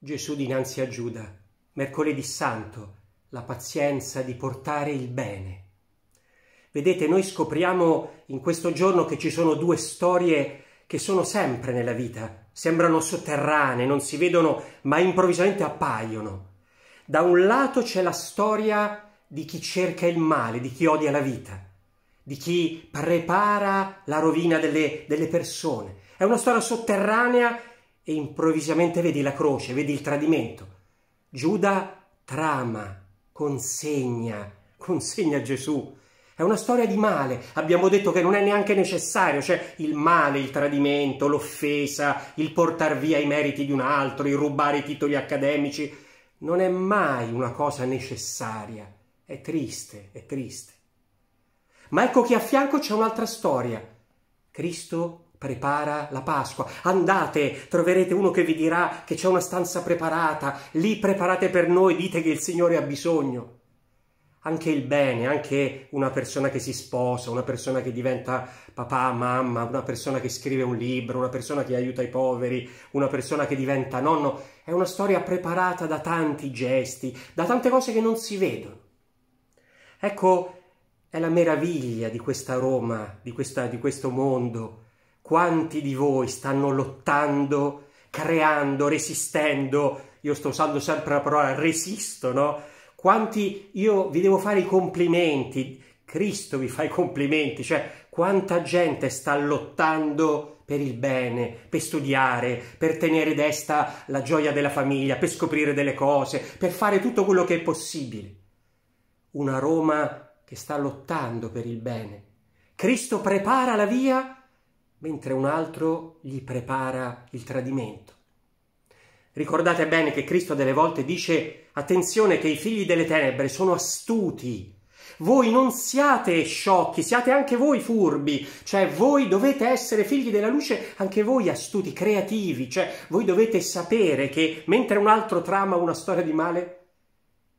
Gesù dinanzi a Giuda, mercoledì santo, la pazienza di portare il bene. Vedete, noi scopriamo in questo giorno che ci sono due storie che sono sempre nella vita, sembrano sotterranee, non si vedono, ma improvvisamente appaiono. Da un lato c'è la storia di chi cerca il male, di chi odia la vita, di chi prepara la rovina delle, delle persone. È una storia sotterranea e improvvisamente vedi la croce, vedi il tradimento. Giuda trama, consegna, consegna Gesù. È una storia di male. Abbiamo detto che non è neanche necessario, cioè il male, il tradimento, l'offesa, il portar via i meriti di un altro, il rubare i titoli accademici, non è mai una cosa necessaria. È triste, è triste. Ma ecco che a fianco c'è un'altra storia. Cristo prepara la Pasqua. Andate, troverete uno che vi dirà che c'è una stanza preparata, lì preparate per noi, dite che il Signore ha bisogno. Anche il bene, anche una persona che si sposa, una persona che diventa papà, mamma, una persona che scrive un libro, una persona che aiuta i poveri, una persona che diventa nonno, è una storia preparata da tanti gesti, da tante cose che non si vedono. Ecco, è la meraviglia di questa Roma, di, questa, di questo mondo, quanti di voi stanno lottando, creando, resistendo? Io sto usando sempre la parola resisto, no? Quanti io vi devo fare i complimenti, Cristo vi fa i complimenti, cioè quanta gente sta lottando per il bene, per studiare, per tenere desta la gioia della famiglia, per scoprire delle cose, per fare tutto quello che è possibile. Una Roma che sta lottando per il bene. Cristo prepara la via mentre un altro gli prepara il tradimento. Ricordate bene che Cristo delle volte dice attenzione che i figli delle tenebre sono astuti. Voi non siate sciocchi, siate anche voi furbi, cioè voi dovete essere figli della luce, anche voi astuti, creativi, cioè voi dovete sapere che mentre un altro trama una storia di male,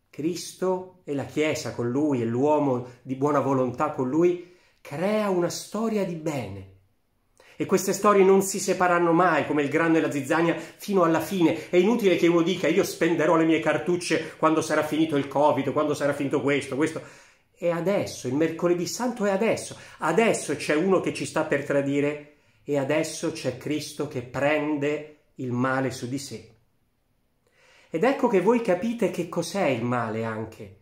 Cristo e la Chiesa con lui e l'uomo di buona volontà con lui crea una storia di bene e queste storie non si separano mai come il grano e la zizzania fino alla fine. È inutile che uno dica io spenderò le mie cartucce quando sarà finito il Covid, quando sarà finito questo, questo. È adesso, il mercoledì santo è adesso. Adesso c'è uno che ci sta per tradire e adesso c'è Cristo che prende il male su di sé. Ed ecco che voi capite che cos'è il male anche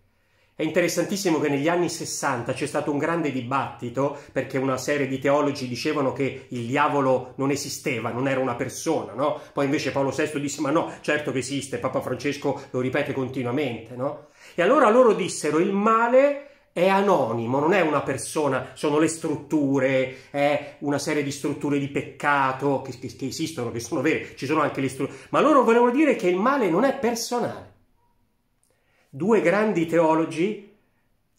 è interessantissimo che negli anni 60 c'è stato un grande dibattito perché una serie di teologi dicevano che il diavolo non esisteva, non era una persona, no? Poi invece Paolo VI disse ma no, certo che esiste, Papa Francesco lo ripete continuamente, no? E allora loro dissero il male è anonimo, non è una persona, sono le strutture, è una serie di strutture di peccato che, che, che esistono, che sono vere, ci sono anche le strutture, ma loro volevano dire che il male non è personale due grandi teologi,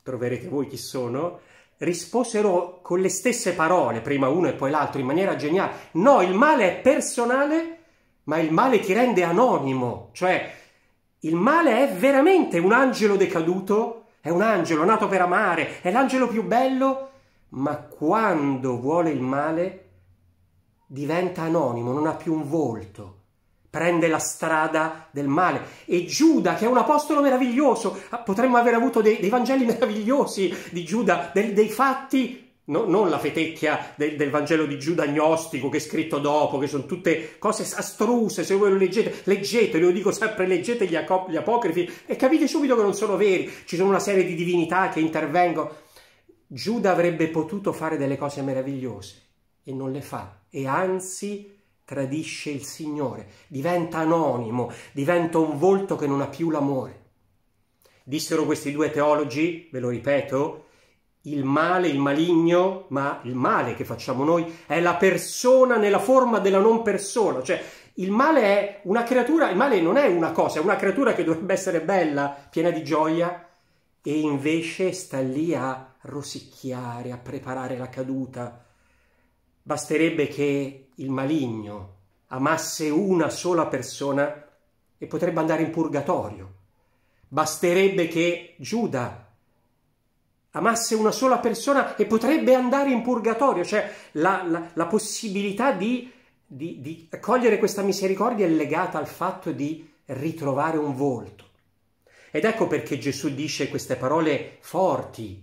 troverete voi chi sono, risposero con le stesse parole, prima uno e poi l'altro, in maniera geniale. No, il male è personale, ma il male ti rende anonimo, cioè il male è veramente un angelo decaduto, è un angelo nato per amare, è l'angelo più bello, ma quando vuole il male diventa anonimo, non ha più un volto prende la strada del male. E Giuda, che è un apostolo meraviglioso, ah, potremmo aver avuto dei, dei Vangeli meravigliosi di Giuda, dei, dei fatti No, non la fetecchia del, del, Vangelo di Giuda agnostico che è scritto dopo, che sono tutte cose astruse, se voi lo leggete, leggete, lo dico sempre, leggete gli, gli, apocrifi e capite subito che non sono veri, ci sono una serie di divinità che intervengono. Giuda avrebbe potuto fare delle cose meravigliose e non le fa, e anzi tradisce il Signore, diventa anonimo, diventa un volto che non ha più l'amore. Dissero questi due teologi, ve lo ripeto, il male, il maligno, ma il male che facciamo noi è la persona nella forma della non persona, cioè il male è una creatura, il male non è una cosa, è una creatura che dovrebbe essere bella, piena di gioia, e invece sta lì a rosicchiare, a preparare la caduta. Basterebbe che il maligno amasse una sola persona e potrebbe andare in purgatorio. Basterebbe che Giuda amasse una sola persona e potrebbe andare in purgatorio, cioè la, la, la possibilità di, di, di cogliere questa misericordia è legata al fatto di ritrovare un volto. Ed ecco perché Gesù dice queste parole forti,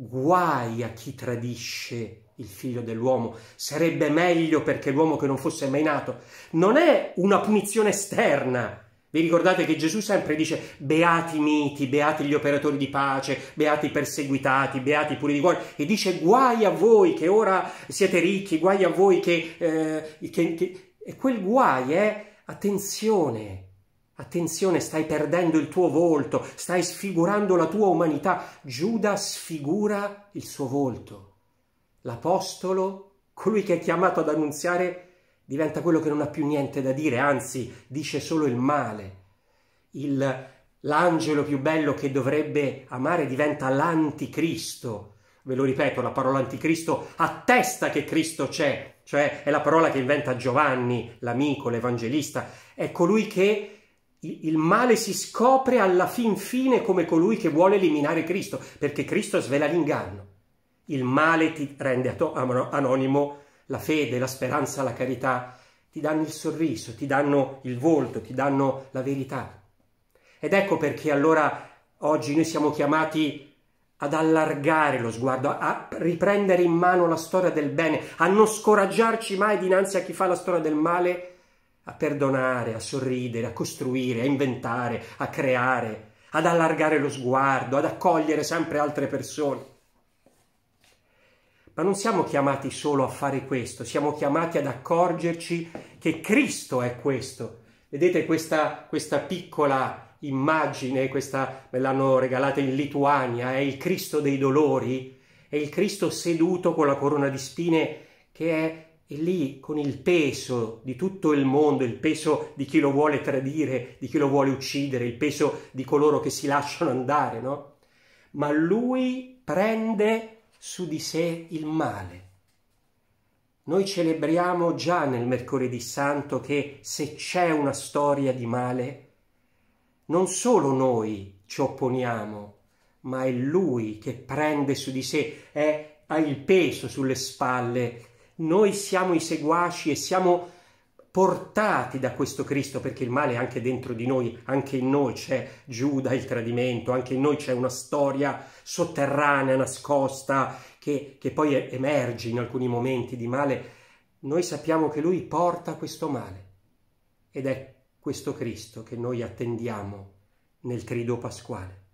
guai a chi tradisce il figlio dell'uomo, sarebbe meglio perché l'uomo che non fosse mai nato. Non è una punizione esterna. Vi ricordate che Gesù sempre dice beati i miti, beati gli operatori di pace, beati i perseguitati, beati i puri di cuore e dice guai a voi che ora siete ricchi, guai a voi che... Eh, che, che... E quel guai è, attenzione, Attenzione, stai perdendo il tuo volto, stai sfigurando la tua umanità. Giuda sfigura il suo volto. L'apostolo, colui che è chiamato ad annunziare, diventa quello che non ha più niente da dire, anzi dice solo il male. l'angelo più bello che dovrebbe amare diventa l'anticristo. Ve lo ripeto, la parola anticristo attesta che Cristo c'è, cioè è la parola che inventa Giovanni, l'amico, l'evangelista, è colui che il male si scopre alla fin fine come colui che vuole eliminare Cristo, perché Cristo svela l'inganno. Il male ti rende anonimo la fede, la speranza, la carità, ti danno il sorriso, ti danno il volto, ti danno la verità. Ed ecco perché allora oggi noi siamo chiamati ad allargare lo sguardo, a riprendere in mano la storia del bene, a non scoraggiarci mai dinanzi a chi fa la storia del male a perdonare, a sorridere, a costruire, a inventare, a creare, ad allargare lo sguardo, ad accogliere sempre altre persone. Ma non siamo chiamati solo a fare questo, siamo chiamati ad accorgerci che Cristo è questo. Vedete questa, questa piccola immagine, questa me l'hanno regalata in Lituania, è il Cristo dei dolori, è il Cristo seduto con la corona di spine che è e lì, con il peso di tutto il mondo, il peso di chi lo vuole tradire, di chi lo vuole uccidere, il peso di coloro che si lasciano andare, no? Ma lui prende su di sé il male. Noi celebriamo già nel mercoledì santo che se c'è una storia di male, non solo noi ci opponiamo, ma è lui che prende su di sé, è, ha il peso sulle spalle noi siamo i seguaci e siamo portati da questo Cristo, perché il male è anche dentro di noi, anche in noi c'è Giuda il tradimento, anche in noi c'è una storia sotterranea, nascosta, che, che poi emerge in alcuni momenti di male. Noi sappiamo che Lui porta questo male ed è questo Cristo che noi attendiamo nel Trido Pasquale.